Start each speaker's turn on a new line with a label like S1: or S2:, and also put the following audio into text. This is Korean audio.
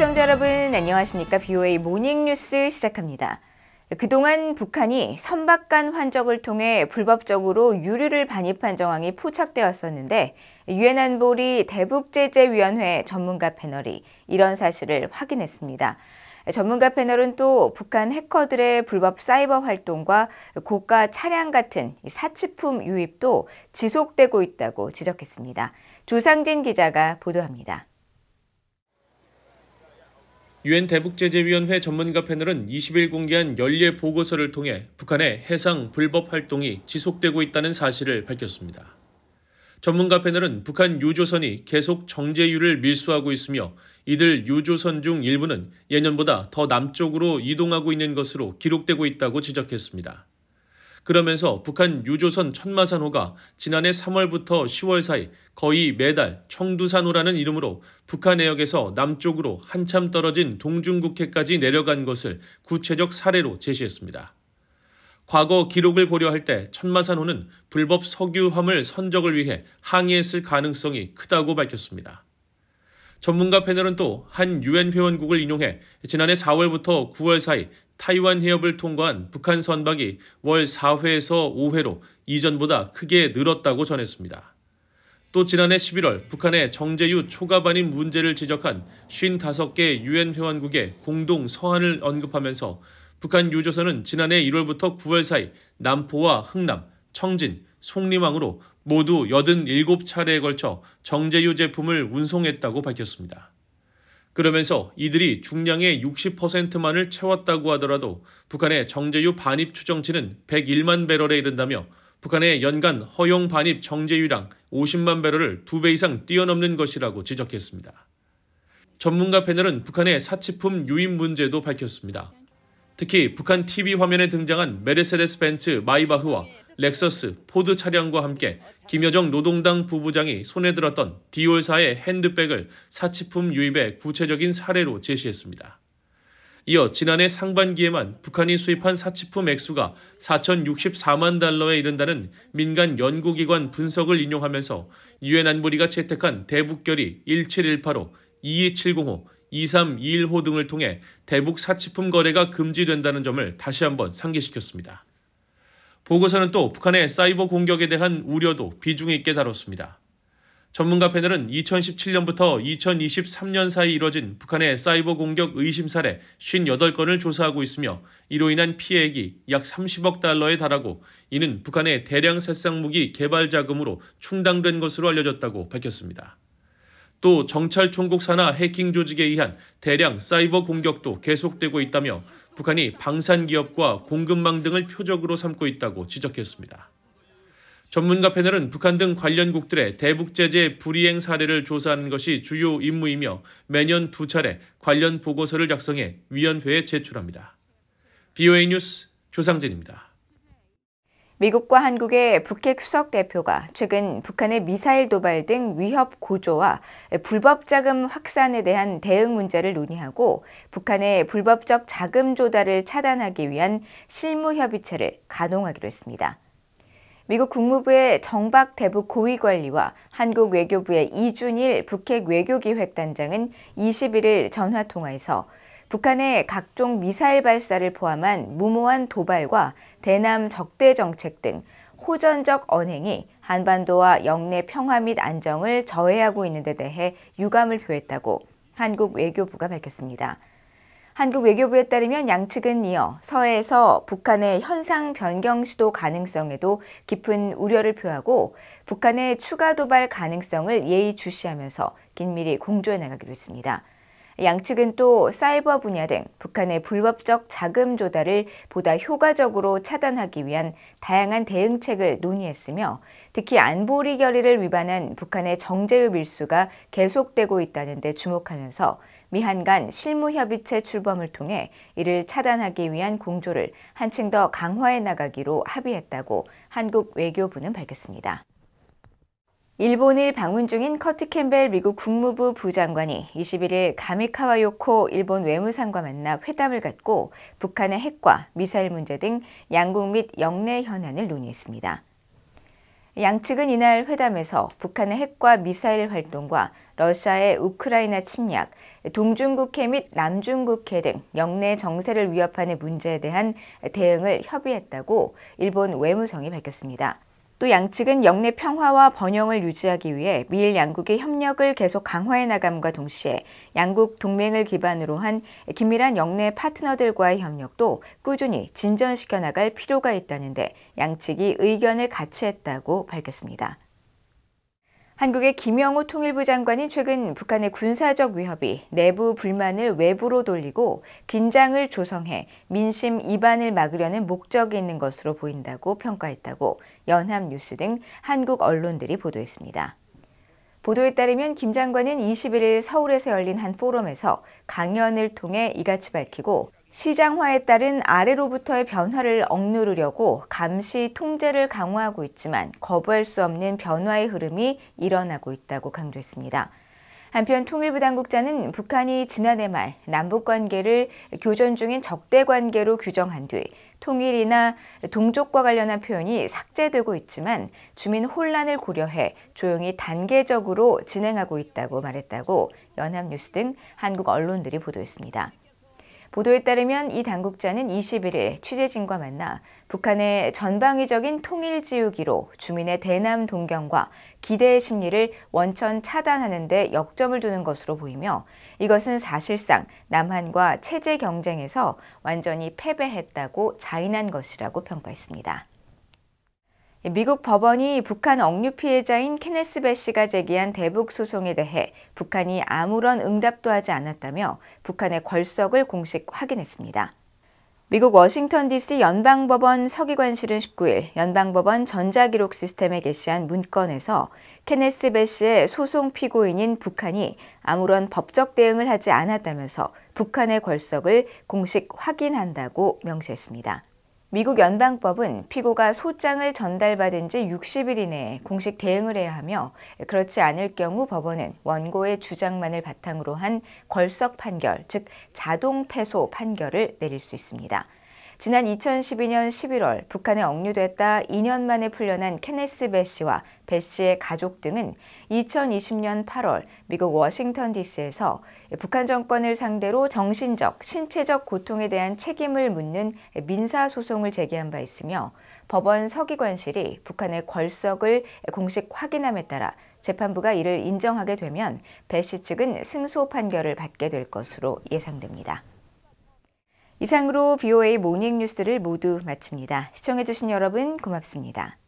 S1: 시청자 여러분 안녕하십니까? BOA 모닝뉴스 시작합니다. 그동안 북한이 선박간 환적을 통해 불법적으로 유류를 반입한 정황이 포착되었었는데 유엔 안보리 대북 제재 위원회 전문가 패널이 이런 사실을 확인했습니다. 전문가 패널은 또 북한 해커들의 불법 사이버 활동과 고가 차량 같은 사치품 유입도 지속되고 있다고 지적했습니다. 조상진 기자가 보도합니다.
S2: 유엔 대북제재위원회 전문가 패널은 20일 공개한 연례 보고서를 통해 북한의 해상 불법 활동이 지속되고 있다는 사실을 밝혔습니다. 전문가 패널은 북한 유조선이 계속 정제유를 밀수하고 있으며 이들 유조선 중 일부는 예년보다 더 남쪽으로 이동하고 있는 것으로 기록되고 있다고 지적했습니다. 그러면서 북한 유조선 천마산호가 지난해 3월부터 10월 사이 거의 매달 청두산호라는 이름으로 북한 해역에서 남쪽으로 한참 떨어진 동중국해까지 내려간 것을 구체적 사례로 제시했습니다. 과거 기록을 고려할 때 천마산호는 불법 석유 화물 선적을 위해 항의했을 가능성이 크다고 밝혔습니다. 전문가 패널은 또 한 유엔 회원국을 인용해 지난해 4월부터 9월 사이 타이완 해협을 통과한 북한 선박이 월 4회에서 5회로 이전보다 크게 늘었다고 전했습니다. 또 지난해 11월 북한의 정제유 초가반인 문제를 지적한 55개 유엔 회원국의 공동 서한을 언급하면서 북한 유조선은 지난해 1월부터 9월 사이 남포와 흥남, 청진, 송리망으로 모두 87차례에 걸쳐 정제유 제품을 운송했다고 밝혔습니다. 그러면서 이들이 중량의 60%만을 채웠다고 하더라도 북한의 정제유 반입 추정치는 101만 배럴에 이른다며 북한의 연간 허용 반입 정제유량 50만 배럴을 2배 이상 뛰어넘는 것이라고 지적했습니다. 전문가 패널은 북한의 사치품 유입 문제도 밝혔습니다. 특히 북한 TV 화면에 등장한 메르세데스 벤츠 마이바흐와 렉서스, 포드 차량과 함께 김여정 노동당 부부장이 손에 들었던 디올사의 핸드백을 사치품 유입의 구체적인 사례로 제시했습니다. 이어 지난해 상반기에만 북한이 수입한 사치품 액수가 4,064만 달러에 이른다는 민간 연구기관 분석을 인용하면서 유엔 안보리가 채택한 대북결의 1 7 1 8호2 2 7 0호 2, 3, 2일호 등을 통해 대북 사치품 거래가 금지된다는 점을 다시 한번 상기시켰습니다. 보고서는 또 북한의 사이버 공격에 대한 우려도 비중 있게 다뤘습니다. 전문가 패널은 2017년부터 2023년 사이 이뤄진 북한의 사이버 공격 의심 사례 58건을 조사하고 있으며 이로 인한 피해액이 약 30억 달러에 달하고 이는 북한의 대량 살상 무기 개발 자금으로 충당된 것으로 알려졌다고 밝혔습니다. 또 정찰총국 사나 해킹 조직에 의한 대량 사이버 공격도 계속되고 있다며 북한이 방산 기업과 공급망 등을 표적으로 삼고 있다고 지적했습니다. 전문가 패널은 북한 등 관련국들의 대북 제재 불이행 사례를 조사하는 것이 주요 임무이며 매년 두 차례 관련 보고서를 작성해 위원회에 제출합니다. BOA 뉴스 조상진입니다. 미국과
S1: 한국의 북핵 수석 대표가 최근 북한의 미사일 도발 등 위협 고조와 불법 자금 확산에 대한 대응 문제를 논의하고 북한의 불법적 자금 조달을 차단하기 위한 실무 협의체를 가동하기로 했습니다. 미국 국무부의 정박 대북 고위관리와 한국 외교부의 이준일 북핵 외교기획단장은 21일 전화 통화에서 북한의 각종 미사일 발사를 포함한 무모한 도발과 대남 적대 정책 등 호전적 언행이 한반도와 영내 평화 및 안정을 저해하고 있는 데 대해 유감을 표했다고 한국 외교부가 밝혔습니다. 한국 외교부에 따르면 양측은 이어 서해에서 북한의 현상 변경 시도 가능성에도 깊은 우려를 표하고 북한의 추가 도발 가능성을 예의주시하면서 긴밀히 공조해 나가기로 했습니다. 양측은 또 사이버 분야 등 북한의 불법적 자금 조달을 보다 효과적으로 차단하기 위한 다양한 대응책을 논의했으며 특히 안보리 결의를 위반한 북한의 정제유 밀수가 계속되고 있다는 데 주목하면서 미한 간 실무협의체 출범을 통해 이를 차단하기 위한 공조를 한층 더 강화해 나가기로 합의했다고 한국 외교부는 밝혔습니다. 일본을 방문 중인 커트 캠벨 미국 국무부 부장관이 21일 가미카와 요코 일본 외무상과 만나 회담을 갖고 북한의 핵과 미사일 문제 등 양국 및 영내 현안을 논의했습니다. 양측은 이날 회담에서 북한의 핵과 미사일 활동과 러시아의 우크라이나 침략, 동중국해 및 남중국해 등 영내 정세를 위협하는 문제에 대한 대응을 협의했다고 일본 외무성이 밝혔습니다. 또 양측은 영내 평화와 번영을 유지하기 위해 미일 양국의 협력을 계속 강화해 나감과 동시에 양국 동맹을 기반으로 한 긴밀한 영내 파트너들과의 협력도 꾸준히 진전시켜 나갈 필요가 있다는데 양측이 의견을 같이 했다고 밝혔습니다. 한국의 김영호 통일부 장관이 최근 북한의 군사적 위협이 내부 불만을 외부로 돌리고 긴장을 조성해 민심 이반을 막으려는 목적이 있는 것으로 보인다고 평가했다고 연합뉴스 등 한국 언론들이 보도했습니다. 보도에 따르면 김 장관은 21일 서울에서 열린 한 포럼에서 강연을 통해 이같이 밝히고 시장화에 따른 아래로부터의 변화를 억누르려고 감시 통제를 강화하고 있지만 거부할 수 없는 변화의 흐름이 일어나고 있다고 강조했습니다. 한편 통일부 당국자는 북한이 지난해 말 남북 관계를 교전 중인 적대 관계로 규정한 뒤 통일이나 동족과 관련한 표현이 삭제되고 있지만 주민 혼란을 고려해 조용히 단계적으로 진행하고 있다고 말했다고 연합뉴스 등 한국 언론들이 보도했습니다. 보도에 따르면 이 당국자는 21일 취재진과 만나 북한의 전방위적인 통일 지우기로 주민의 대남 동경과 기대의 심리를 원천 차단하는 데 역점을 두는 것으로 보이며 이것은 사실상 남한과 체제 경쟁에서 완전히 패배했다고 자인한 것이라고 평가했습니다. 미국 법원이 북한 억류 피해자인 케네스 베 씨가 제기한 대북 소송에 대해 북한이 아무런 응답도 하지 않았다며 북한의 궐석을 공식 확인했습니다. 미국 워싱턴 DC 연방법원 서기관실은 19일 연방법원 전자기록 시스템에 게시한 문건에서 케네스 배 씨의 소송 피고인인 북한이 아무런 법적 대응을 하지 않았다면서 북한의 궐석을 공식 확인한다고 명시했습니다. 미국 연방법은 피고가 소장을 전달받은 지 60일 이내에 공식 대응을 해야 하며 그렇지 않을 경우 법원은 원고의 주장만을 바탕으로 한 걸석 판결, 즉 자동 패소 판결을 내릴 수 있습니다. 지난 2012년 11월 북한에 억류됐다 2년 만에 풀려난 케네스 배 씨와 배 씨의 가족 등은 2020년 8월 미국 워싱턴 DC에서 북한 정권을 상대로 정신적, 신체적 고통에 대한 책임을 묻는 민사소송을 제기한 바 있으며 법원 서기관실이 북한의 궐석을 공식 확인함에 따라 재판부가 이를 인정하게 되면 배씨 측은 승소 판결을 받게 될 것으로 예상됩니다. 이상으로 BOA 모닝 뉴스를 모두 마칩니다. 시청해주신 여러분 고맙습니다.